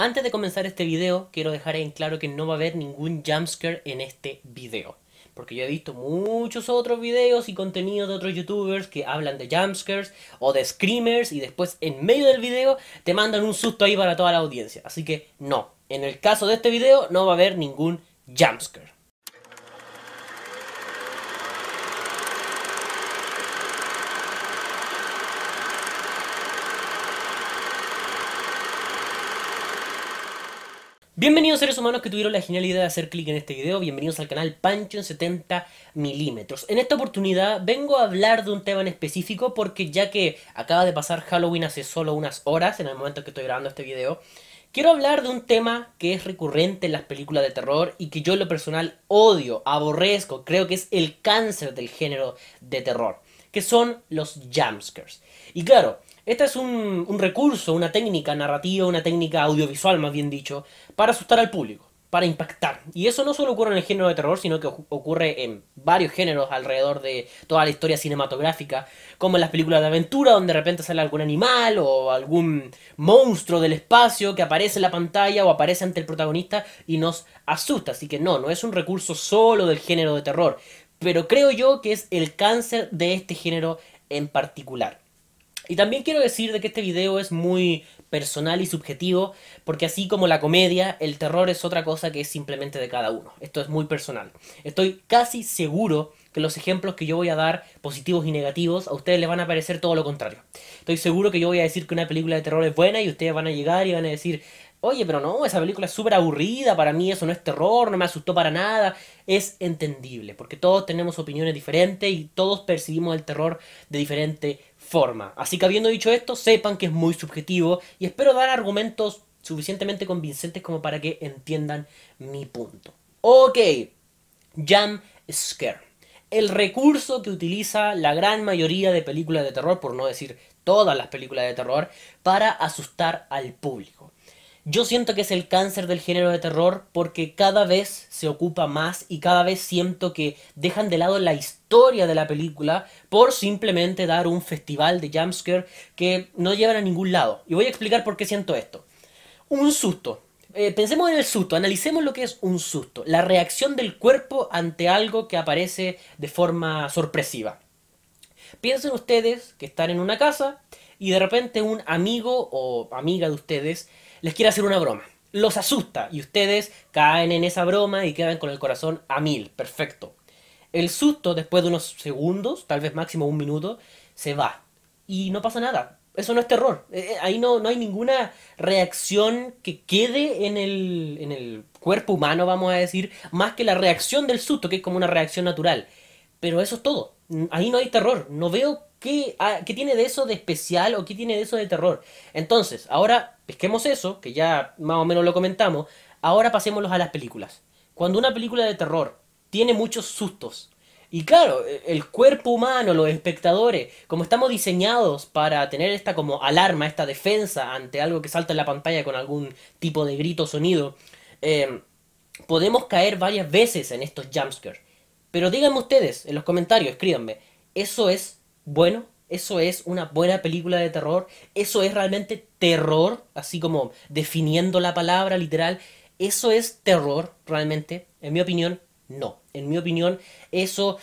Antes de comenzar este video, quiero dejar en claro que no va a haber ningún jumpscare en este video. Porque yo he visto muchos otros videos y contenidos de otros youtubers que hablan de jumpscares o de screamers y después en medio del video te mandan un susto ahí para toda la audiencia. Así que no, en el caso de este video no va a haber ningún jumpscare. Bienvenidos seres humanos que tuvieron la genial idea de hacer clic en este video, bienvenidos al canal Pancho en 70 milímetros. En esta oportunidad vengo a hablar de un tema en específico porque ya que acaba de pasar Halloween hace solo unas horas, en el momento que estoy grabando este video, quiero hablar de un tema que es recurrente en las películas de terror y que yo en lo personal odio, aborrezco, creo que es el cáncer del género de terror, que son los jumpscares. Y claro, este es un, recurso, una técnica narrativa, una técnica audiovisual más bien dicho, para asustar al público para impactar. Y eso no solo ocurre en el género de terror, sino que ocurre en varios géneros alrededor de toda la historia cinematográfica, como en las películas de aventura, donde de repente sale algún animal o algún monstruo del espacio que aparece en la pantalla o aparece ante el protagonista y nos asusta. Así que no, no es un recurso solo del género de terror, pero creo yo que es el cáncer de este género en particular. Y también quiero decir de que este video es muy personal y subjetivo, porque así como la comedia, el terror es otra cosa que es simplemente de cada uno. Esto es muy personal. Estoy casi seguro que los ejemplos que yo voy a dar, positivos y negativos, a ustedes les van a parecer todo lo contrario. Estoy seguro que yo voy a decir que una película de terror es buena y ustedes van a llegar y van a decir, oye, pero no, esa película es súper aburrida, para mí eso no es terror, no me asustó para nada. Es entendible, porque todos tenemos opiniones diferentes y todos percibimos el terror de diferente Así que habiendo dicho esto, sepan que es muy subjetivo y espero dar argumentos suficientemente convincentes como para que entiendan mi punto. Ok, Jam Scare. El recurso que utiliza la gran mayoría de películas de terror, por no decir todas las películas de terror, para asustar al público. Yo siento que es el cáncer del género de terror porque cada vez se ocupa más y cada vez siento que dejan de lado la historia de la película por simplemente dar un festival de jumpscare que no llevan a ningún lado. Y voy a explicar por qué siento esto. Un susto. Eh, pensemos en el susto, analicemos lo que es un susto, la reacción del cuerpo ante algo que aparece de forma sorpresiva. Piensen ustedes que están en una casa y de repente un amigo o amiga de ustedes les quiere hacer una broma. Los asusta y ustedes caen en esa broma y quedan con el corazón a mil. Perfecto. El susto, después de unos segundos, tal vez máximo un minuto, se va. Y no pasa nada. Eso no es terror. Eh, eh, ahí no, no hay ninguna reacción que quede en el, en el cuerpo humano, vamos a decir, más que la reacción del susto, que es como una reacción natural. Pero eso es todo ahí no hay terror. No veo ah, qué, tiene de eso de especial o qué tiene de eso de terror. Entonces, ahora pesquemos eso, que ya más o menos lo comentamos. Ahora pasémoslo a las películas. Cuando una película de terror tiene muchos sustos, y claro, e, el cuerpo humano, los espectadores, como estamos diseñados para tener esta como alarma, esta defensa ante algo que salta en la pantalla con algún tipo de grito o sonido, em, podemos caer varias veces en estos jumpscares. Pero díganme ustedes en los comentarios, escríbanme, ¿eso es bueno? ¿Eso es una buena película de terror? ¿Eso es realmente terror? Así como definiendo la palabra literal. ¿Eso es terror realmente? En mi opinión, no. En mi opinión, eso...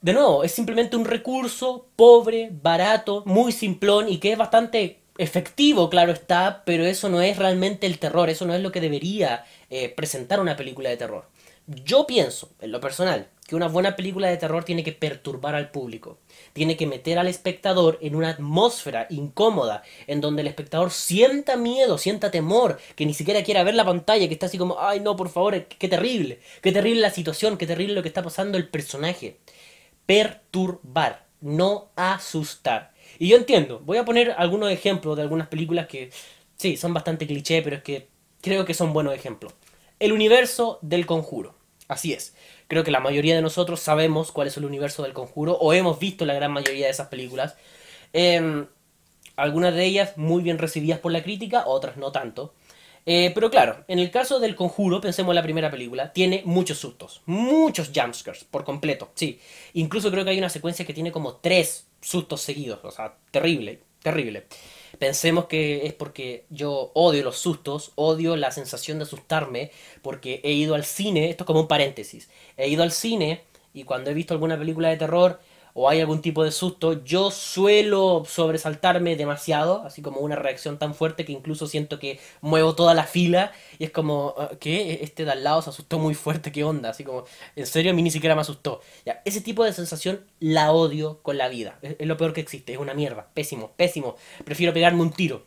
De nuevo, es simplemente un recurso pobre, barato, muy simplón y que es bastante efectivo, claro está, pero eso no es realmente el terror, eso no es lo que debería eh, presentar una película de terror. Yo pienso, en lo personal, que una buena película de terror tiene que perturbar al público, tiene que meter al espectador en una atmósfera incómoda, en donde el espectador sienta miedo, sienta temor, que ni siquiera quiera ver la pantalla, que está así como, ay no, por favor, eh, qué terrible, qué terrible la situación, qué terrible lo que está pasando el personaje. Perturbar, no asustar. Y yo entiendo, voy a poner algunos ejemplos de algunas películas que, sí, son bastante cliché, pero es que creo que son buenos ejemplos. El universo del conjuro, así es creo que la mayoría de nosotros sabemos cuál es el universo del conjuro o hemos visto la gran mayoría de esas películas. Em, algunas de ellas muy bien recibidas por la crítica, otras no tanto. Eh, pero claro, en el caso del conjuro, pensemos en la primera película, tiene muchos sustos, muchos jumpscares, por completo, sí. Incluso creo que hay una secuencia que tiene como tres sustos seguidos, o sea, terrible terrible. Pensemos que es porque yo odio los sustos, odio la sensación de asustarme, porque he ido al cine, esto es como un paréntesis, he ido al cine y cuando he visto alguna película de terror, o hay algún tipo de susto, yo suelo sobresaltarme demasiado, así como una reacción tan fuerte que incluso siento que muevo toda la fila y es como, ah, ¿qué? Este de al lado se asustó muy fuerte, ¿qué onda? Así como, en serio, a mí ni siquiera me asustó. ese tipo de sensación la odio con la vida, es lo peor que existe, es una mierda, pésimo, pésimo, prefiero pegarme un tiro.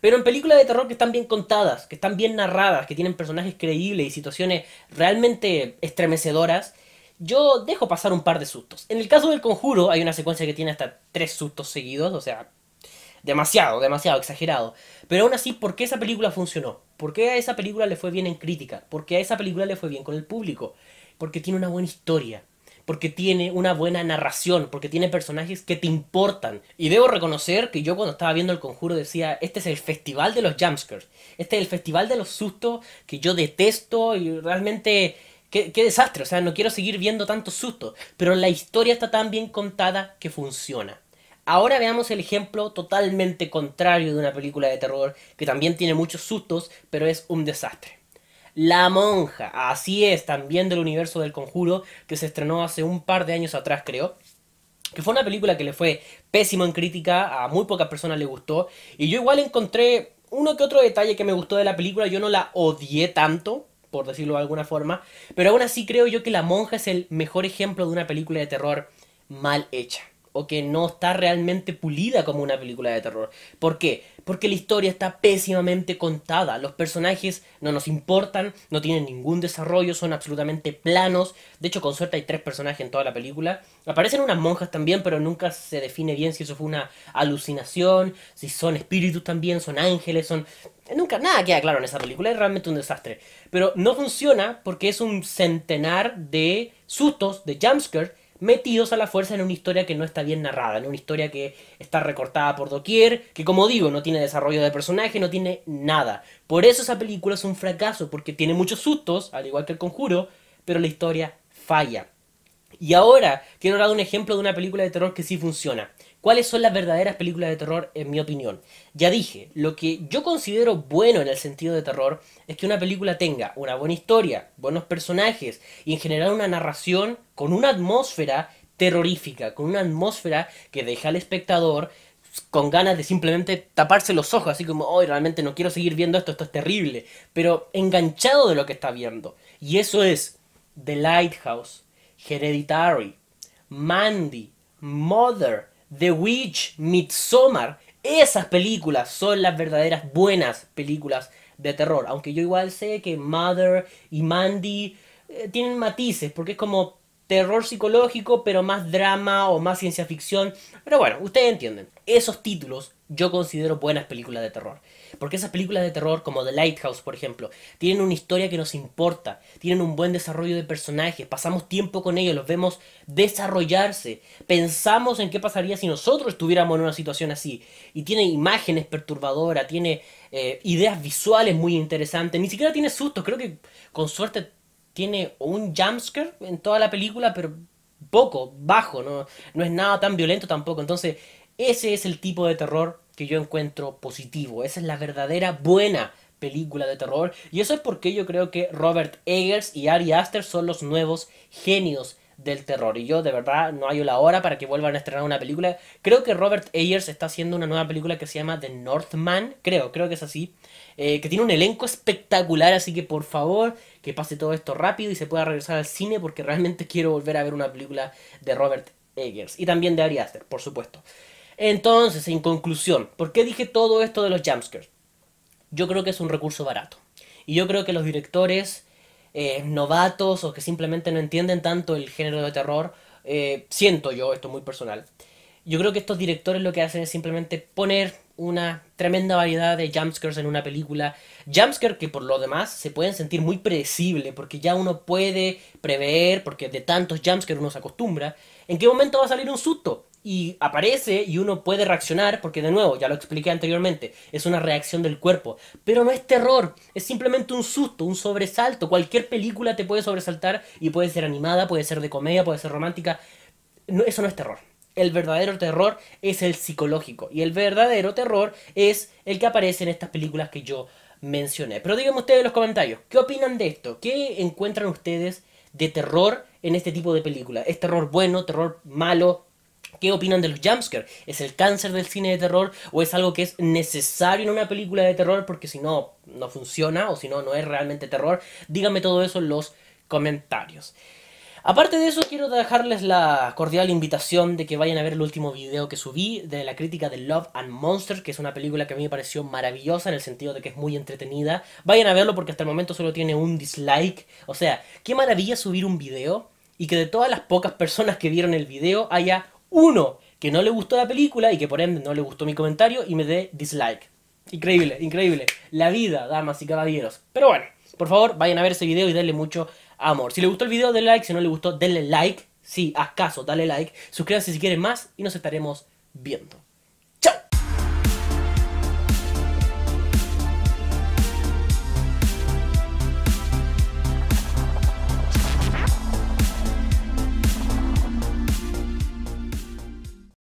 Pero en películas de terror que están bien contadas, que están bien narradas, que tienen personajes creíbles y situaciones realmente estremecedoras, yo dejo pasar un par de sustos. En el caso del conjuro, hay una secuencia que tiene hasta tres sustos seguidos, o sea, demasiado, demasiado exagerado. Pero aún así, ¿por qué esa película funcionó? ¿Por qué a esa película le fue bien en crítica? ¿Por qué a esa película le fue bien con el público? Porque tiene una buena historia, porque tiene una buena narración, porque tiene personajes que te importan. Y debo reconocer que yo cuando estaba viendo El Conjuro decía, este es el festival de los jumpscares, este es el festival de los sustos que yo detesto y realmente Qué, desastre, o sea, no quiero seguir viendo tantos sustos, pero la historia está tan bien contada que funciona. Ahora veamos el ejemplo totalmente contrario de una película de terror que también tiene muchos sustos, pero es un desastre. La monja, así es, también del universo del conjuro, que se estrenó hace un par de años atrás, creo que fue una película que le fue pésimo en crítica, a muy pocas personas le gustó, y yo igual encontré uno que otro detalle que me gustó de la película, yo no la odié tanto, por decirlo de alguna forma. Pero aún así creo yo que La Monja es el mejor ejemplo de una película de terror mal hecha. O que no está realmente pulida como una película de terror. ¿Por qué? Porque la historia está pésimamente contada. Los personajes no nos importan, no tienen ningún desarrollo, son absolutamente planos. De hecho, con suerte hay tres personajes en toda la película. Aparecen unas monjas también, pero nunca se define bien si eso fue una alucinación, si son espíritus también, son ángeles, son Nunca, nada queda claro en esa película, es realmente un desastre. Pero no funciona porque es un centenar de sustos, de jumpscares, metidos a la fuerza en una historia que no está bien narrada, en una historia que está recortada por doquier, que como digo, no tiene desarrollo de personaje, no tiene nada. Por eso esa película es un fracaso, porque tiene muchos sustos, al igual que el conjuro, pero la historia falla. Y ahora quiero dar un ejemplo de una película de terror que sí funciona cuáles son las verdaderas películas de terror en mi opinión. Ya dije, lo que yo considero bueno en el sentido de terror es que una película tenga una buena historia, buenos personajes y en general una narración con una atmósfera terrorífica, con una atmósfera que deja al espectador con ganas de simplemente taparse los ojos, así como, hoy realmente no quiero seguir viendo esto, esto es terrible, pero enganchado de lo que está viendo. Y eso es The Lighthouse, Hereditary, Mandy, Mother, The Witch, Midsommar, esas películas son las verdaderas buenas películas de terror. Aunque yo igual sé que Mother y Mandy eh, tienen matices, porque es como terror psicológico, pero más drama o más ciencia ficción. Pero bueno, ustedes entienden. Esos títulos yo considero buenas películas de terror. Porque esas películas de terror, como The Lighthouse, por ejemplo, tienen una historia que nos importa, tienen un buen desarrollo de personajes, pasamos tiempo con ellos, los vemos desarrollarse, pensamos en qué pasaría si nosotros estuviéramos en una situación así. Y tiene imágenes perturbadoras, tiene eh, ideas visuales muy interesantes, ni siquiera tiene sustos, creo que con suerte tiene un jumpscare en toda la película, pero poco, bajo, no, no es nada tan violento tampoco. Entonces, ese es el tipo de terror que yo encuentro positivo. Esa es la verdadera buena película de terror. Y eso es porque yo creo que Robert Eggers y Ari Aster son los nuevos genios del terror. Y yo de verdad no hay la hora para que vuelvan a estrenar una película. Creo que Robert Eggers está haciendo una nueva película que se llama The Northman. Creo, creo que es así. Eh, que tiene un elenco espectacular. Así que por favor, que pase todo esto rápido y se pueda regresar al cine. Porque realmente quiero volver a ver una película de Robert Eggers. Y también de Ari Aster, por supuesto. Entonces, en conclusión, ¿por qué dije todo esto de los jumpscares? Yo creo que es un recurso barato. Y yo creo que los directores eh, novatos o que simplemente no entienden tanto el género de terror, eh, siento yo, esto es muy personal, yo creo que estos directores lo que hacen es simplemente poner una tremenda variedad de jumpscares en una película. Jumpscares que por lo demás se pueden sentir muy predecible, porque ya uno puede prever, porque de tantos jumpscares uno se acostumbra, en qué momento va a salir un susto y aparece y uno puede reaccionar, porque de nuevo, ya lo expliqué anteriormente, es una reacción del cuerpo, pero no es terror, es simplemente un susto, un sobresalto, cualquier película te puede sobresaltar y puede ser animada, puede ser de comedia, puede ser romántica, eso no es terror. El verdadero terror es el psicológico y el verdadero terror es el que aparece en estas películas que yo mencioné. Pero díganme ustedes en los comentarios, ¿qué opinan de esto? ¿Qué encuentran ustedes de terror en este tipo de película? ¿Es terror bueno, terror malo, ¿Qué opinan de los jumpscares? ¿Es el cáncer del cine de terror o es algo que es necesario en una película de terror porque si no, no funciona o si no, no es realmente terror? Díganme todo eso en los comentarios. Aparte de eso, quiero dejarles la cordial invitación de que vayan a ver el último video que subí de la crítica de Love and Monsters, que es una película que a mí me pareció maravillosa en el sentido de que es muy entretenida. Vayan a verlo porque hasta el momento solo tiene un dislike. O sea, qué maravilla subir un video y que de todas las pocas personas que vieron el video haya uno que no le gustó la película y que por ende no le gustó mi comentario y me dé dislike. Increíble, increíble. La vida, damas y caballeros. Pero bueno, por favor, vayan a ver ese video y denle mucho amor. Si le gustó el video, denle like. Si no le gustó, denle like. Sí, haz caso, dale like. Suscríbanse si quieren más y nos estaremos viendo.